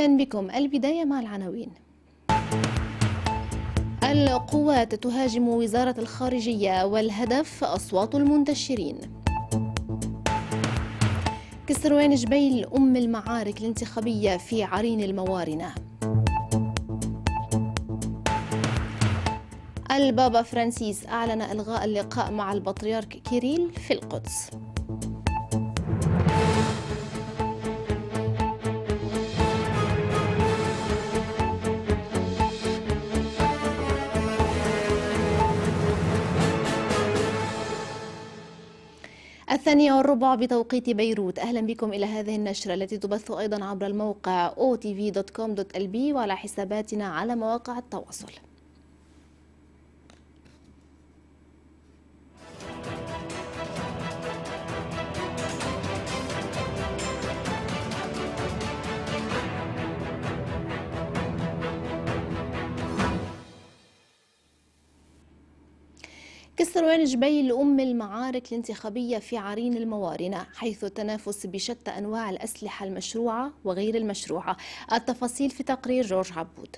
أهلا بكم البداية مع العناوين القوات تهاجم وزارة الخارجية والهدف أصوات المنتشرين كسروان جبيل أم المعارك الانتخابية في عرين الموارنة البابا فرانسيس أعلن إلغاء اللقاء مع البطريرك كيريل في القدس الثانية والربع بتوقيت بيروت أهلا بكم إلى هذه النشرة التي تبث أيضا عبر الموقع otv.com.lb وعلى حساباتنا على مواقع التواصل مستر جبيل أم المعارك الانتخابية في عرين الموارنة حيث التنافس بشتى أنواع الأسلحة المشروعة وغير المشروعة التفاصيل في تقرير جورج عبود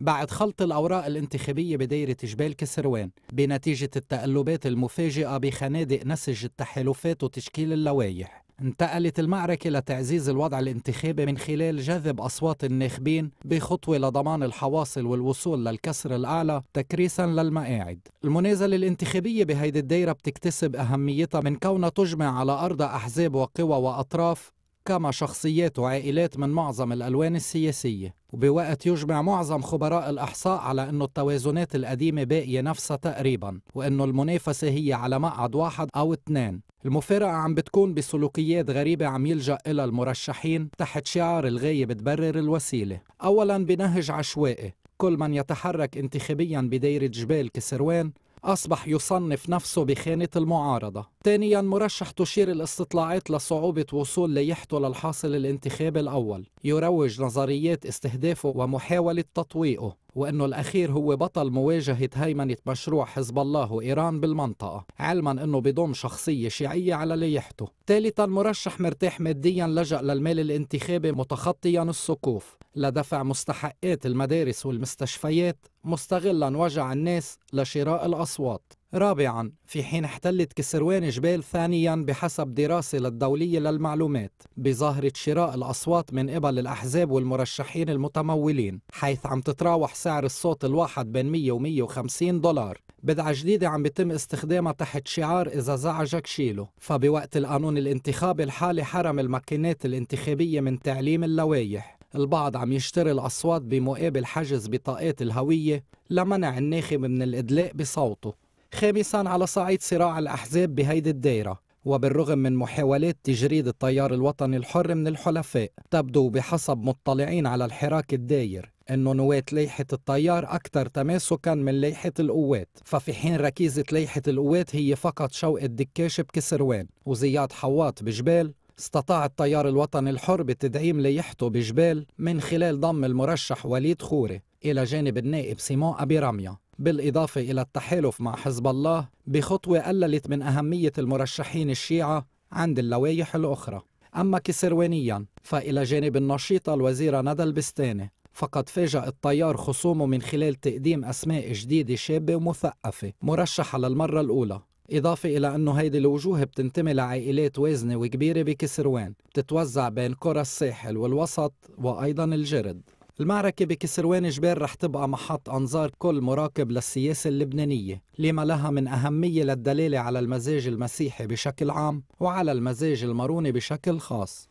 بعد خلط الأوراق الانتخابية بدايرة جبال كسروان بنتيجة التقلبات المفاجئة بخنادق نسج التحالفات وتشكيل اللوائح انتقلت المعركة لتعزيز الوضع الانتخابي من خلال جذب أصوات الناخبين بخطوة لضمان الحواصل والوصول للكسر الأعلى تكريسا للمقاعد المنازلة الانتخابية بهيدي الدائرة بتكتسب أهميتها من كونها تجمع على أرض أحزاب وقوى وأطراف تتكامى شخصيات وعائلات من معظم الألوان السياسية وبوقت يجمع معظم خبراء الإحصاء على أن التوازنات القديمة باقية نفسها تقريبا وأنه المنافسة هي على مقعد واحد أو اثنين المفارقة عم بتكون بسلوكيات غريبة عم يلجأ إلى المرشحين تحت شعار الغاية بتبرر الوسيلة أولا بنهج عشوائي كل من يتحرك انتخابيا بدايرة جبال كسروان أصبح يصنف نفسه بخانة المعارضة ثانيا مرشح تشير الاستطلاعات لصعوبة وصول ليحته للحاصل الانتخابي الأول يروج نظريات استهدافه ومحاولة تطويقه وأنه الأخير هو بطل مواجهة هيمنة مشروع حزب الله وإيران بالمنطقة علما أنه بضم شخصية شيعية على ليحته ثالثا مرشح مرتاح ماديا لجأ للمال الانتخابي متخطيا السقوف لدفع مستحقات المدارس والمستشفيات مستغلا وجع الناس لشراء الأصوات رابعا في حين احتلت كسروان جبال ثانيا بحسب دراسة للدولية للمعلومات بظاهرة شراء الأصوات من قبل الأحزاب والمرشحين المتمولين حيث عم تتراوح سعر الصوت الواحد بين 100 و 150 دولار بدعة جديدة عم بيتم استخدامها تحت شعار إذا زعجك شيله فبوقت القانون الانتخابي الحالي حرم الماكينات الانتخابية من تعليم اللوائح البعض عم يشتري الأصوات بمقابل حجز بطاقات الهوية لمنع الناخب من الإدلاء بصوته خامسا على صعيد صراع الأحزاب بهيدي الدائرة وبالرغم من محاولات تجريد التيار الوطني الحر من الحلفاء تبدو بحسب مطلعين على الحراك الداير أن نواة لائحة التيار أكثر تماسكا من لائحة القوات ففي حين ركيزة لائحة القوات هي فقط شوق الدكاش بكسروان وزياد حواط بجبال استطاع التيار الوطني الحر بتدعيم لائحته بجبال من خلال ضم المرشح وليد خوري إلى جانب النائب سيمون أبي راميا بالإضافة إلى التحالف مع حزب الله بخطوة قللت من أهمية المرشحين الشيعة عند اللوائح الأخرى أما كسروانيا فإلى جانب النشيطة الوزيرة ندى البستاني فقد فاجأ الطيار خصومه من خلال تقديم أسماء جديدة شابة ومثقفة مرشحة للمرة الأولى إضافة إلى أنه هيدي الوجوه بتنتمي لعائلات وازنة وكبيرة بكسروان بتتوزع بين قرى الساحل والوسط وأيضا الجرد المعركة بكسروان جبال رح تبقى محط أنظار كل مراقب للسياسة اللبنانية لما لها من أهمية للدلالة على المزاج المسيحي بشكل عام وعلى المزاج الماروني بشكل خاص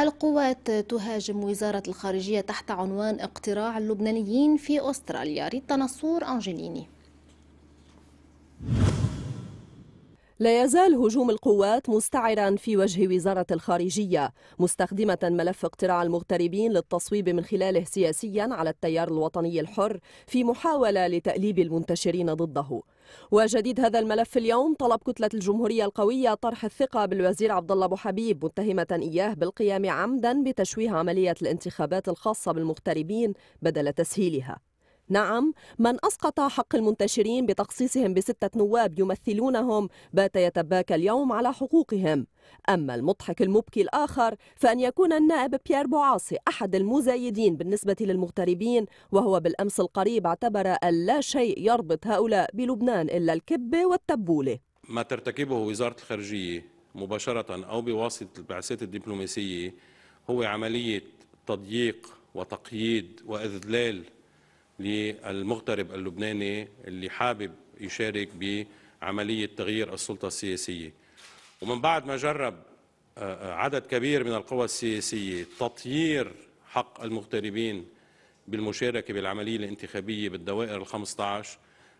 القوات تهاجم وزارة الخارجية تحت عنوان اقتراع اللبنانيين في أستراليا ريتا نصور أنجليني لا يزال هجوم القوات مستعرا في وجه وزارة الخارجية مستخدمة ملف اقتراع المغتربين للتصويب من خلاله سياسيا على التيار الوطني الحر في محاولة لتأليب المنتشرين ضده وجديد هذا الملف اليوم طلب كتلة الجمهورية القوية طرح الثقة بالوزير عبد الله أبو حبيب متهمة إياه بالقيام عمدا بتشويه عملية الانتخابات الخاصة بالمغتربين بدل تسهيلها نعم من أسقط حق المنتشرين بتخصيصهم بستة نواب يمثلونهم بات يتباكى اليوم على حقوقهم أما المضحك المبكي الآخر فأن يكون النائب بيير بوعاصي أحد المزايدين بالنسبة للمغتربين وهو بالأمس القريب اعتبر أن لا شيء يربط هؤلاء بلبنان إلا الكبة والتبولة ما ترتكبه وزارة الخارجية مباشرة أو بواسطة البعثات الدبلوماسية هو عملية تضييق وتقييد وإذلال للمغترب اللبناني اللي حابب يشارك بعملية تغيير السلطة السياسية ومن بعد ما جرب آه، آه، عدد كبير من القوى السياسية تطيير حق المغتربين بالمشاركة بالعملية الانتخابية بالدوائر ال 15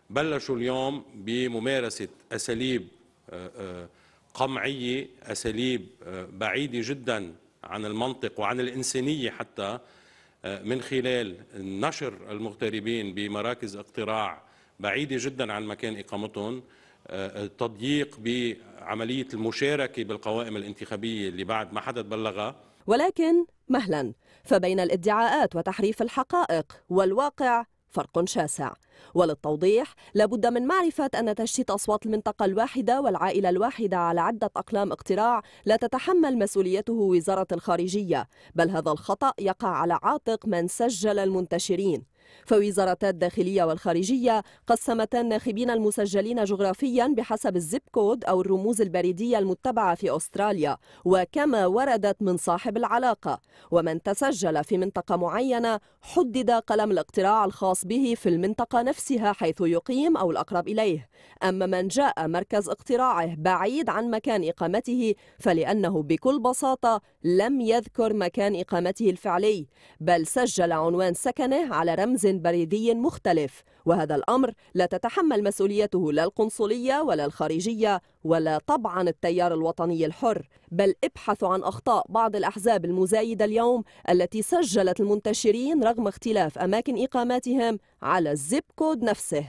بلشوا اليوم بممارسة أساليب آه، قمعية أساليب بعيدة جدا عن المنطق وعن الإنسانية حتى من خلال نشر المغتربين بمراكز اقتراع بعيدة جدا عن مكان إقامتهم آه، التضييق بعملية المشاركة بالقوائم الانتخابية اللي بعد ما حدا تبلغها ولكن مهلا فبين الادعاءات وتحريف الحقائق والواقع فرق شاسع وللتوضيح لابد من معرفة أن تشتيت أصوات المنطقة الواحدة والعائلة الواحدة على عدة أقلام اقتراع لا تتحمل مسؤوليته وزارة الخارجية بل هذا الخطأ يقع على عاتق من سجل المنتشرين فوزارتا الداخلية والخارجية قسمتا الناخبين المسجلين جغرافيا بحسب الزب كود أو الرموز البريدية المتبعة في أستراليا وكما وردت من صاحب العلاقة ومن تسجل في منطقة معينة حدد قلم الاقتراع الخاص به في المنطقة نفسها حيث يقيم أو الأقرب إليه أما من جاء مركز اقتراعه بعيد عن مكان إقامته فلأنه بكل بساطة لم يذكر مكان إقامته الفعلي بل سجل عنوان سكنه على رمز كنز بريدي مختلف وهذا الأمر لا تتحمل مسؤوليته لا القنصلية ولا الخارجية ولا طبعا التيار الوطني الحر بل ابحث عن أخطاء بعض الأحزاب المزايدة اليوم التي سجلت المنتشرين رغم اختلاف أماكن إقاماتهم على الزب كود نفسه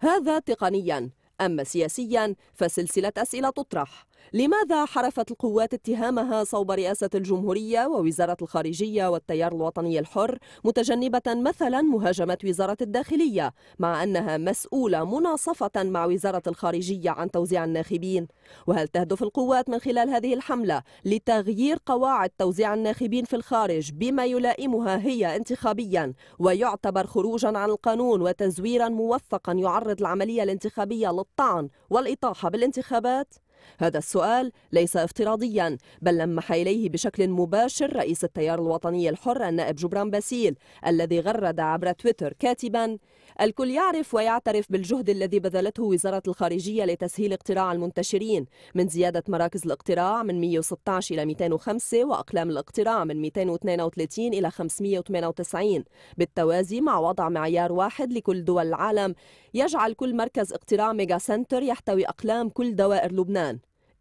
هذا تقنياً أما سياسيا فسلسلة أسئلة تطرح لماذا حرفت القوات اتهامها صوب رئاسة الجمهورية ووزارة الخارجية والتيار الوطني الحر متجنبة مثلا مهاجمة وزارة الداخلية مع أنها مسؤولة مناصفة مع وزارة الخارجية عن توزيع الناخبين وهل تهدف القوات من خلال هذه الحملة لتغيير قواعد توزيع الناخبين في الخارج بما يلائمها هي انتخابيا ويعتبر خروجا عن القانون وتزويرا موثقا يعرض العملية الانتخابية للطعن والإطاحة بالانتخابات هذا السؤال ليس افتراضيا بل لمح إليه بشكل مباشر رئيس التيار الوطني الحر النائب جبران باسيل الذي غرد عبر تويتر كاتبا الكل يعرف ويعترف بالجهد الذي بذلته وزارة الخارجية لتسهيل اقتراع المنتشرين من زيادة مراكز الاقتراع من 116 إلى 205 وأقلام الاقتراع من 232 إلى 598 بالتوازي مع وضع معيار واحد لكل دول العالم يجعل كل مركز اقتراع ميجا سنتر يحتوي أقلام كل دوائر لبنان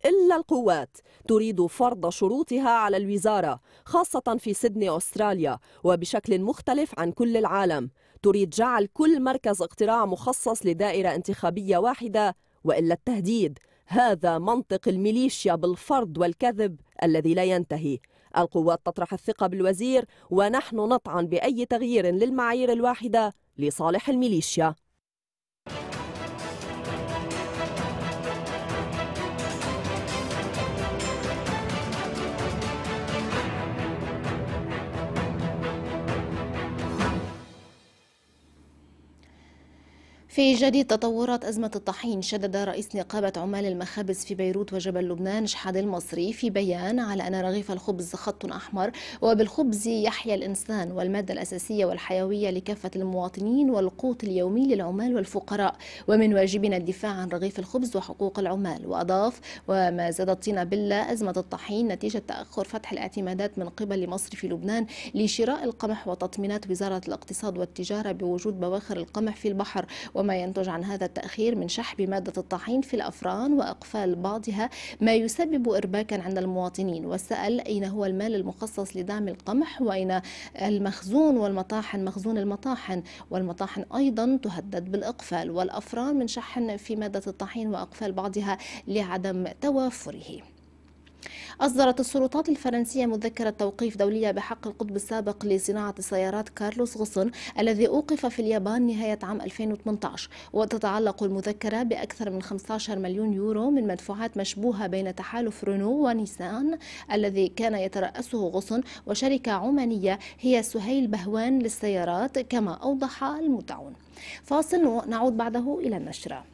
إلا القوات تريد فرض شروطها على الوزارة خاصة في سيدني أستراليا وبشكل مختلف عن كل العالم تريد جعل كل مركز اقتراع مخصص لدائرة انتخابية واحدة وإلا التهديد هذا منطق الميليشيا بالفرض والكذب الذي لا ينتهي القوات تطرح الثقة بالوزير ونحن نطعن بأي تغيير للمعايير الواحدة لصالح الميليشيا في جديد تطورات أزمة الطحين شدد رئيس نقابة عمال المخابز في بيروت وجبل لبنان شحاد المصري في بيان على أن رغيف الخبز خط أحمر وبالخبز يحيا الإنسان والمادة الأساسية والحيوية لكافة المواطنين والقوت اليومي للعمال والفقراء ومن واجبنا الدفاع عن رغيف الخبز وحقوق العمال وأضاف وما زادت طين بلة أزمة الطحين نتيجة تأخر فتح الاعتمادات من قبل مصر في لبنان لشراء القمح وتطمينات وزارة الاقتصاد والتجارة بوجود بواخر القمح في البحر وما ينتج عن هذا التأخير من شحب مادة الطحين في الأفران وإقفال بعضها ما يسبب إرباكا عند المواطنين وسأل أين هو المال المخصص لدعم القمح وأين المخزون والمطاحن مخزون المطاحن والمطاحن أيضا تهدد بالإقفال والأفران من شحن في مادة الطحين وأقفال بعضها لعدم توافره أصدرت السلطات الفرنسية مذكرة توقيف دولية بحق القطب السابق لصناعة السيارات كارلوس غصن الذي أوقف في اليابان نهاية عام 2018 وتتعلق المذكرة بأكثر من 15 مليون يورو من مدفوعات مشبوهة بين تحالف رونو ونيسان الذي كان يترأسه غصن وشركة عمانية هي سهيل بهوان للسيارات كما أوضح المتعون فاصل ونعود بعده إلى النشرة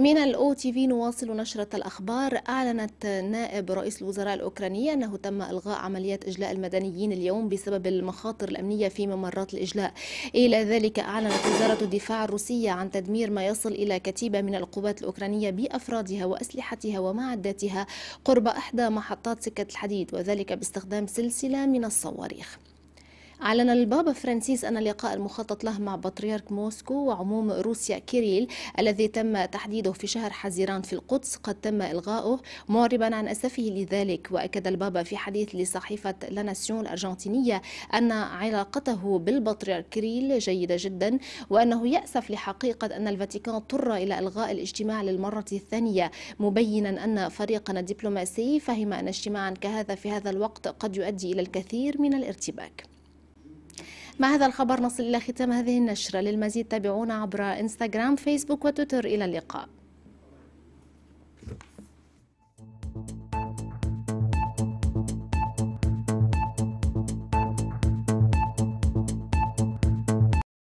من الاو تي في نواصل نشرة الأخبار أعلنت نائب رئيس الوزراء الأوكرانية أنه تم إلغاء عمليات إجلاء المدنيين اليوم بسبب المخاطر الأمنية في ممرات الإجلاء إلى ذلك أعلنت وزارة الدفاع الروسية عن تدمير ما يصل إلى كتيبة من القوات الأوكرانية بأفرادها وأسلحتها ومعداتها قرب إحدى محطات سكة الحديد وذلك باستخدام سلسلة من الصواريخ أعلن البابا فرانسيس أن اللقاء المخطط له مع بطريرك موسكو وعموم روسيا كيريل الذي تم تحديده في شهر حزيران في القدس قد تم إلغاؤه معربا عن أسفه لذلك وأكد البابا في حديث لصحيفة لاناسيون الأرجنتينية أن علاقته بالبطريرك كيريل جيدة جدا وأنه يأسف لحقيقة أن الفاتيكان اضطر إلى إلغاء الاجتماع للمرة الثانية مبينا أن فريقنا الدبلوماسي فهم أن اجتماعا كهذا في هذا الوقت قد يؤدي إلى الكثير من الارتباك مع هذا الخبر نصل إلى ختام هذه النشرة للمزيد تابعونا عبر إنستغرام فيسبوك وتويتر إلى اللقاء